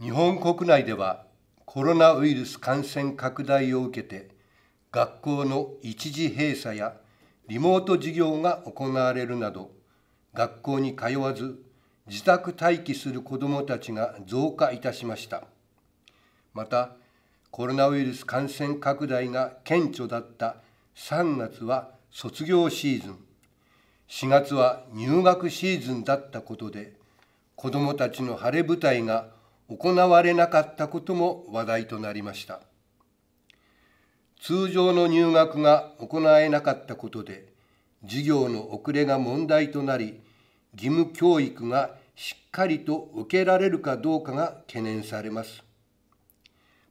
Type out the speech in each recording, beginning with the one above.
日本国内ではコロナウイルス感染拡大を受けて学校の一時閉鎖やリモート授業が行われるなど学校に通わず自宅待機する子どもたちが増加いたしましたまたコロナウイルス感染拡大が顕著だった3月は卒業シーズン4月は入学シーズンだったことで子どもたちの晴れ舞台が行われなかったことも話題となりました通常の入学が行えなかったことで授業の遅れが問題となり義務教育がしっかりと受けられるかどうかが懸念されます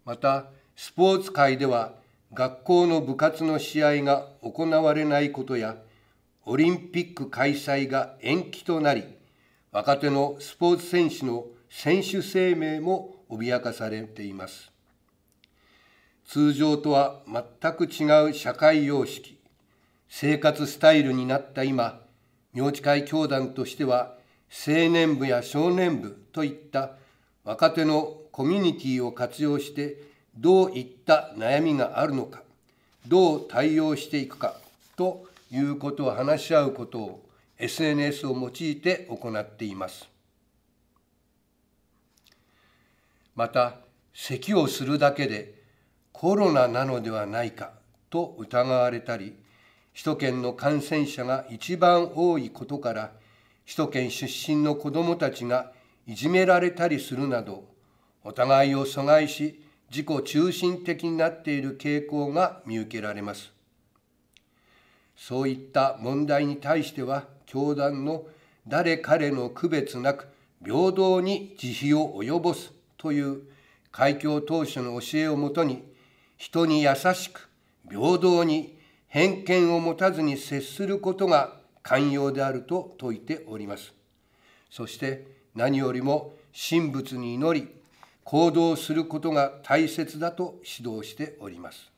またスポーツ界では学校の部活の試合が行われないことやオリンピック開催が延期となり若手のスポーツ選手の選手生命も脅かされています通常とは全く違う社会様式生活スタイルになった今明治会教団としては青年部や少年部といった若手のコミュニティを活用してどういった悩みがあるのかどう対応していくかということを話し合うことを SNS を用いて行っています。また咳をするだけでコロナなのではないかと疑われたり首都圏の感染者が一番多いことから首都圏出身の子どもたちがいじめられたりするなどお互いを阻害し自己中心的になっている傾向が見受けられますそういった問題に対しては教団の誰彼の区別なく平等に慈悲を及ぼすという開教当初の教えをもとに人に優しく平等に偏見を持たずに接することが寛容であると説いております。そして何よりも神仏に祈り行動することが大切だと指導しております。